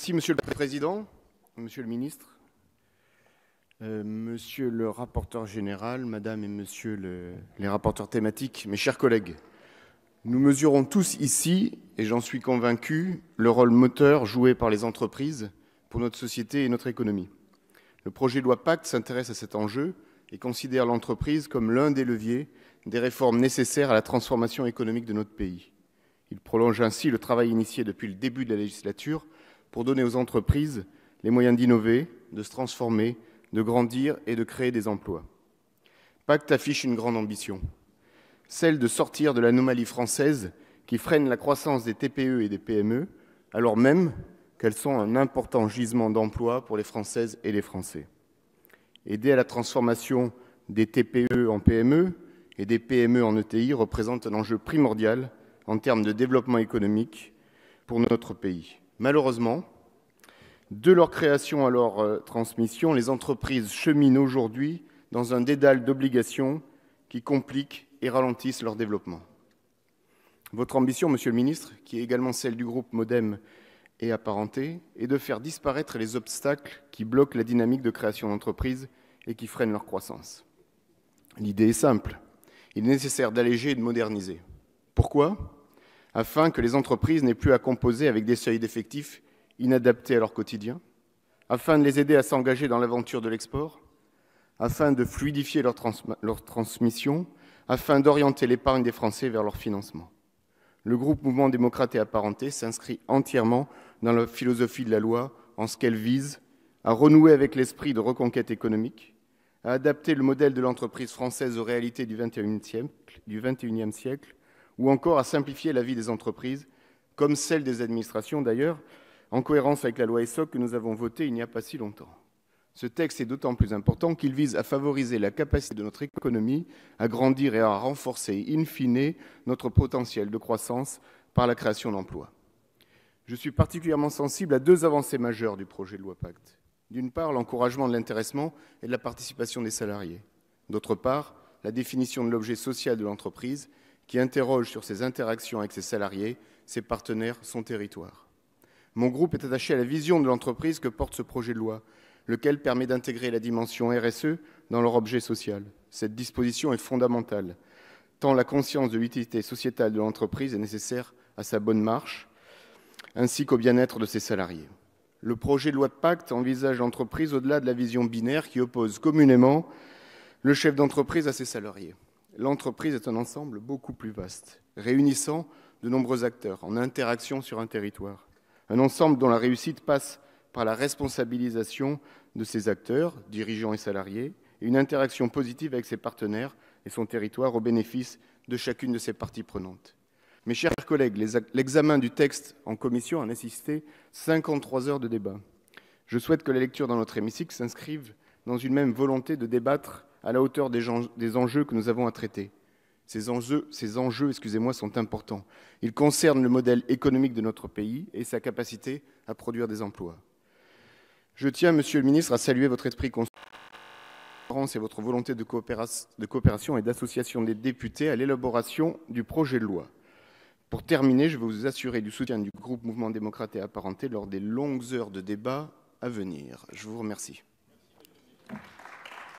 Merci, Monsieur le Président, Monsieur le Ministre, euh, Monsieur le rapporteur général, Madame et Monsieur les rapporteurs thématiques, mes chers collègues. Nous mesurons tous ici, et j'en suis convaincu, le rôle moteur joué par les entreprises pour notre société et notre économie. Le projet de loi Pacte s'intéresse à cet enjeu et considère l'entreprise comme l'un des leviers des réformes nécessaires à la transformation économique de notre pays. Il prolonge ainsi le travail initié depuis le début de la législature pour donner aux entreprises les moyens d'innover, de se transformer, de grandir et de créer des emplois. Pacte affiche une grande ambition, celle de sortir de l'anomalie française qui freine la croissance des TPE et des PME, alors même qu'elles sont un important gisement d'emplois pour les Françaises et les Français. Aider à la transformation des TPE en PME et des PME en ETI représente un enjeu primordial en termes de développement économique pour notre pays. Malheureusement, de leur création à leur euh, transmission, les entreprises cheminent aujourd'hui dans un dédale d'obligations qui compliquent et ralentissent leur développement. Votre ambition, Monsieur le Ministre, qui est également celle du groupe Modem et apparenté, est de faire disparaître les obstacles qui bloquent la dynamique de création d'entreprises et qui freinent leur croissance. L'idée est simple. Il est nécessaire d'alléger et de moderniser. Pourquoi afin que les entreprises n'aient plus à composer avec des seuils d'effectifs inadaptés à leur quotidien, afin de les aider à s'engager dans l'aventure de l'export, afin de fluidifier leur, transmission, afin d'orienter l'épargne des Français vers leur financement. Le groupe Mouvement démocrate et apparenté s'inscrit entièrement dans la philosophie de la loi en ce qu'elle vise à renouer avec l'esprit de reconquête économique, à adapter le modèle de l'entreprise française aux réalités du XXIe siècle ou encore à simplifier la vie des entreprises, comme celle des administrations d'ailleurs, en cohérence avec la loi ESSOC que nous avons votée il n'y a pas si longtemps. Ce texte est d'autant plus important qu'il vise à favoriser la capacité de notre économie à grandir et à renforcer, in fine, notre potentiel de croissance par la création d'emplois. Je suis particulièrement sensible à deux avancées majeures du projet de loi Pacte. D'une part, l'encouragement de l'intéressement et de la participation des salariés. D'autre part, la définition de l'objet social de l'entreprise qui interroge sur ses interactions avec ses salariés, ses partenaires, son territoire. Mon groupe est attaché à la vision de l'entreprise que porte ce projet de loi, lequel permet d'intégrer la dimension RSE dans leur objet social. Cette disposition est fondamentale, tant la conscience de l'utilité sociétale de l'entreprise est nécessaire à sa bonne marche, ainsi qu'au bien-être de ses salariés. Le projet de loi de pacte envisage l'entreprise au-delà de la vision binaire qui oppose communément le chef d'entreprise à ses salariés l'entreprise est un ensemble beaucoup plus vaste, réunissant de nombreux acteurs en interaction sur un territoire. Un ensemble dont la réussite passe par la responsabilisation de ses acteurs, dirigeants et salariés, et une interaction positive avec ses partenaires et son territoire au bénéfice de chacune de ses parties prenantes. Mes chers collègues, l'examen du texte en commission a nécessité 53 heures de débat. Je souhaite que la lecture dans notre hémicycle s'inscrive dans une même volonté de débattre à la hauteur des, enjeux que nous avons à traiter. Ces enjeux, ces enjeux excusez-moi, sont importants. Ils concernent le modèle économique de notre pays et sa capacité à produire des emplois. Je tiens, Monsieur le Ministre, à saluer votre esprit constructif et votre volonté de coopération et d'association des députés à l'élaboration du projet de loi. Pour terminer, je veux vous assurer du soutien du groupe Mouvement démocrate et apparenté lors des longues heures de débat à venir. Je vous remercie.